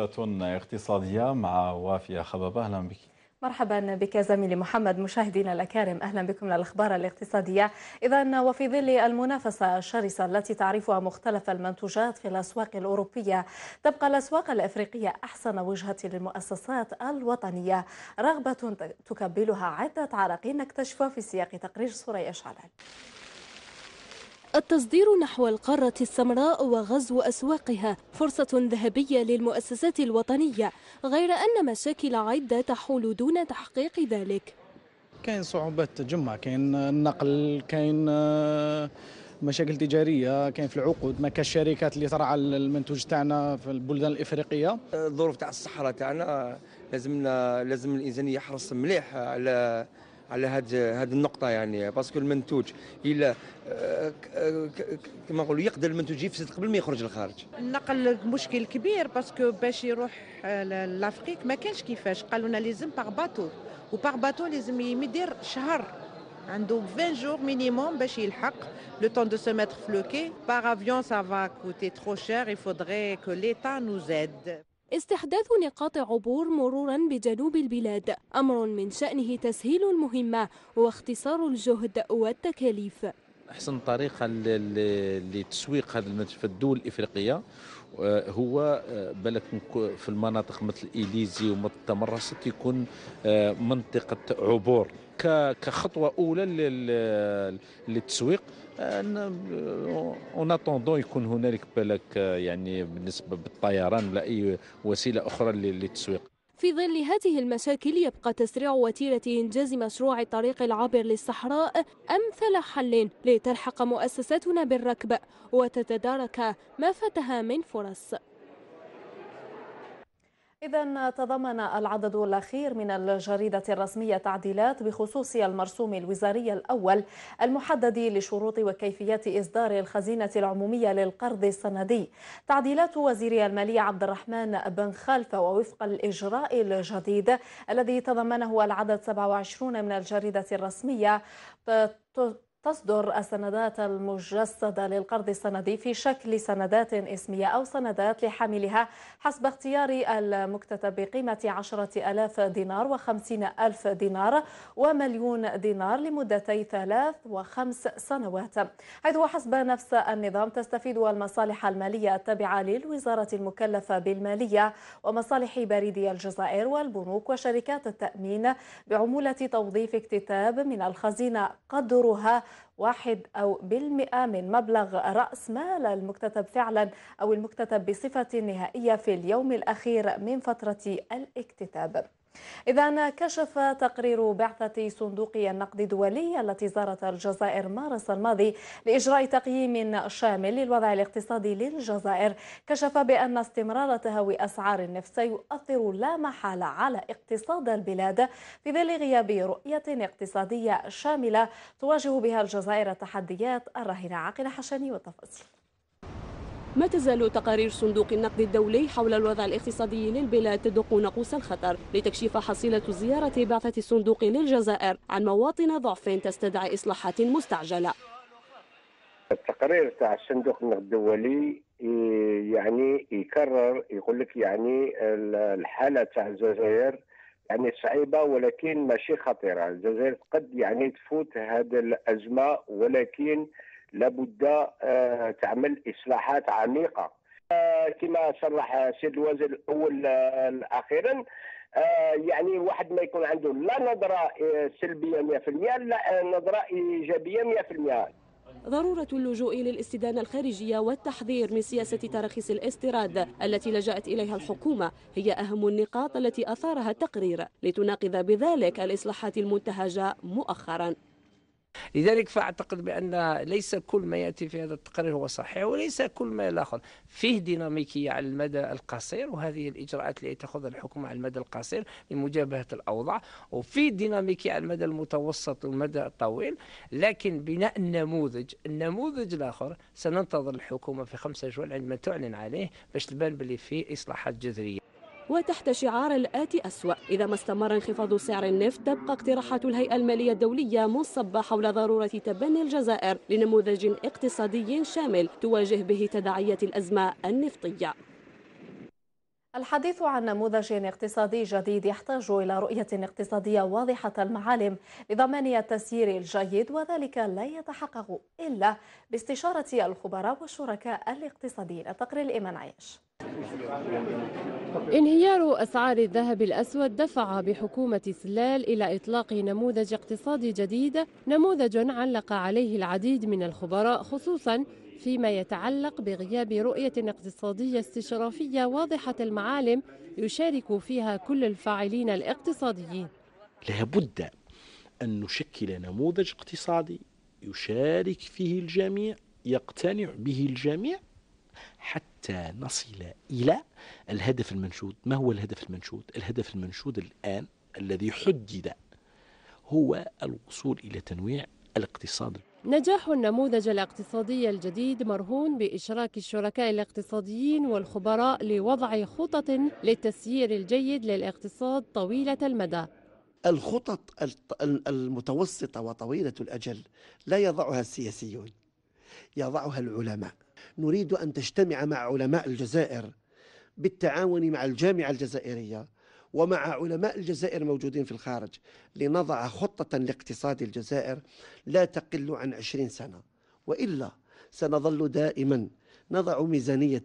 اقتصادية مع وافية خبابة أهلا بك مرحبا بك زميلي محمد مشاهدينا الأكارم أهلا بكم للأخبار الاقتصادية إذا وفي ظل المنافسة الشرسة التي تعرفها مختلف المنتوجات في الأسواق الأوروبية تبقى الأسواق الأفريقية أحسن وجهة للمؤسسات الوطنية رغبة تكبلها عدة عرق نكتشفها في سياق تقرير سوريا شعلان التصدير نحو القارة السمراء وغزو أسواقها فرصة ذهبية للمؤسسات الوطنية غير أن مشاكل عدة تحول دون تحقيق ذلك كاين صعوبات تجمع كاين النقل كاين آه، مشاكل تجاريه كاين في العقود ما كاش شركات اللي ترعى المنتوج تاعنا في البلدان الافريقيه الظروف تاع الصحراء تاعنا آه، لازم لازم الانسان يحرص مليح على على هاد هاد النقطه يعني باسكو المنتوج الا كما نقولوا يقدر المنتوج يفسد قبل ما يخرج للخارج النقل مشكل كبير باسكو باش يروح لافريك ما كانش كيفاش قالوا لنا لازم باغ باتو وباغ باتو لازم يدير شهر عنده 20 جور مينيموم باش يلحق لو طون دو سو فلوكي باغ افيون سافا كوتي ترو شير trop كو ليتا نو que استحداث نقاط عبور مرورا بجنوب البلاد أمر من شأنه تسهيل المهمة واختصار الجهد والتكاليف أحسن طريقة لتسويق هذا المنتج في الدول الإفريقية آه، هو آه، بالك في المناطق مثل إليزي ومثل مرست يكون آه، منطقة عبور كخطوه اولى للتسويق آه، اون اتوندون يكون هنالك بالك آه، يعني بالنسبه بالطيران ولا اي وسيله اخرى للتسويق في ظل هذه المشاكل يبقى تسريع وتيرة إنجاز مشروع الطريق العابر للصحراء أمثل حل لتلحق مؤسستنا بالركب وتتدارك ما فاتها من فرص إذا تضمن العدد الأخير من الجريدة الرسمية تعديلات بخصوص المرسوم الوزاري الأول المحدد لشروط وكيفيات إصدار الخزينة العمومية للقرض السندي تعديلات وزير المالية عبد الرحمن بن خلف ووفق الإجراء الجديد الذي تضمنه العدد 27 من الجريدة الرسمية تصدر السندات المجسدة للقرض السندي في شكل سندات اسمية أو سندات لحاملها حسب اختيار المكتتب بقيمة عشرة ألاف دينار وخمسين ألف دينار ومليون دينار لمدتي ثلاث وخمس سنوات حيث وحسب نفس النظام تستفيد المصالح المالية التابعة للوزارة المكلفة بالمالية ومصالح بريدي الجزائر والبنوك وشركات التأمين بعمولة توظيف اكتتاب من الخزينة قدرها واحد أو بالمئة من مبلغ رأس مال المكتتب فعلا أو المكتتب بصفة نهائية في اليوم الأخير من فترة الاكتتاب إذا كشف تقرير بعثة صندوق النقد الدولي التي زارت الجزائر مارس الماضي لإجراء تقييم شامل للوضع الاقتصادي للجزائر كشف بأن استمرار تهوي أسعار النفط سيؤثر لا محالة على اقتصاد البلاد في ظل غياب رؤية اقتصادية شاملة تواجه بها الجزائر التحديات الراهنة عاقلة حشاني والتفاصيل ما تزال تقارير صندوق النقد الدولي حول الوضع الاقتصادي للبلاد تدق ناقوس الخطر لتكشيف حصيلة زيارة بعثة الصندوق للجزائر عن مواطن ضعف تستدعي إصلاحات مستعجلة التقرير تاع الصندوق النقد الدولي إيه، يعني يكرر يقول لك يعني الحالة تاع الجزائر يعني صعيبه ولكن ماشي خطيره الجزائر قد يعني تفوت هذه الازمه ولكن لابد آه، تعمل اصلاحات عميقه آه، كما صرح السيد الوزير الاول آه، اخيرا يعني واحد ما يكون عنده لا نظره سلبيه 100% لا نظره ايجابيه 100% ضرورة اللجوء للاستدانة الخارجية والتحذير من سياسة تراخيص الاستيراد التي لجأت إليها الحكومة هي أهم النقاط التي أثارها التقرير لتناقض بذلك الإصلاحات المنتهجة مؤخراً لذلك فأعتقد بأن ليس كل ما يأتي في هذا التقرير هو صحيح وليس كل ما الآخر فيه ديناميكية على المدى القصير وهذه الإجراءات التي تأخذها الحكومة على المدى القصير لمجابهة الأوضاع وفيه ديناميكية على المدى المتوسط والمدى الطويل لكن بناء النموذج النموذج الآخر سننتظر الحكومة في خمسة جوال عندما تعلن عليه باش تبان بلي فيه إصلاحات جذرية وتحت شعار الآتي أسوأ إذا ما استمر انخفاض سعر النفط تبقى اقتراحات الهيئة المالية الدولية منصبة حول ضرورة تبني الجزائر لنموذج اقتصادي شامل تواجه به تداعيات الأزمة النفطية الحديث عن نموذج اقتصادي جديد يحتاج إلى رؤية اقتصادية واضحة المعالم لضمان التسيير الجيد وذلك لا يتحقق إلا باستشارة الخبراء والشركاء الاقتصاديين تقرير الإيمان عيش انهيار أسعار الذهب الأسود دفع بحكومة سلال إلى إطلاق نموذج اقتصادي جديد نموذج علق عليه العديد من الخبراء خصوصا فيما يتعلق بغياب رؤية اقتصادية استشرافية واضحة المعالم يشارك فيها كل الفاعلين الاقتصاديين لابد أن نشكل نموذج اقتصادي يشارك فيه الجميع يقتنع به الجميع حتى نصل إلى الهدف المنشود ما هو الهدف المنشود؟ الهدف المنشود الآن الذي حدد هو الوصول إلى تنويع الاقتصاد نجاح النموذج الاقتصادي الجديد مرهون بإشراك الشركاء الاقتصاديين والخبراء لوضع خطط للتسيير الجيد للاقتصاد طويلة المدى الخطط المتوسطة وطويلة الأجل لا يضعها السياسيون يضعها العلماء نريد أن تجتمع مع علماء الجزائر بالتعاون مع الجامعة الجزائرية ومع علماء الجزائر موجودين في الخارج لنضع خطة لاقتصاد الجزائر لا تقل عن عشرين سنة وإلا سنظل دائما نضع ميزانية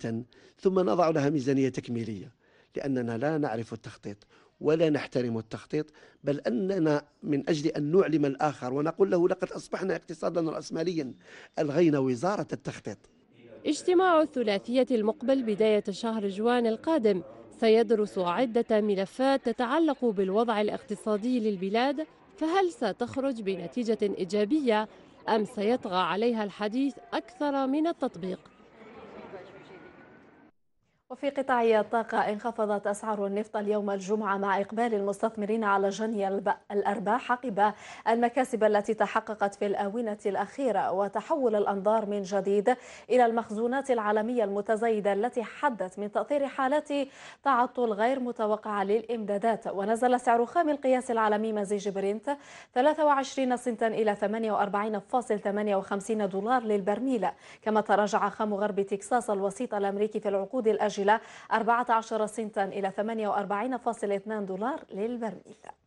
ثم نضع لها ميزانية تكميلية لأننا لا نعرف التخطيط ولا نحترم التخطيط بل أننا من أجل أن نعلم الآخر ونقول له لقد أصبحنا اقتصادا رأسماليا ألغينا وزارة التخطيط اجتماع الثلاثية المقبل بداية شهر جوان القادم سيدرس عدة ملفات تتعلق بالوضع الاقتصادي للبلاد فهل ستخرج بنتيجة إيجابية أم سيطغى عليها الحديث أكثر من التطبيق؟ وفي قطاع الطاقة انخفضت أسعار النفط اليوم الجمعة مع إقبال المستثمرين على جني الأرباح عقب المكاسب التي تحققت في الآونة الأخيرة وتحول الأنظار من جديد إلى المخزونات العالمية المتزايدة التي حدت من تأثير حالات تعطل غير متوقعة للإمدادات ونزل سعر خام القياس العالمي مزيج برنت 23 سنتا إلى 48.58 دولار للبرميل كما تراجع خام غرب تكساس الوسيط الأمريكي في العقود الأجل مسجلة 14 سنتا إلى 48.2 دولار للبرميل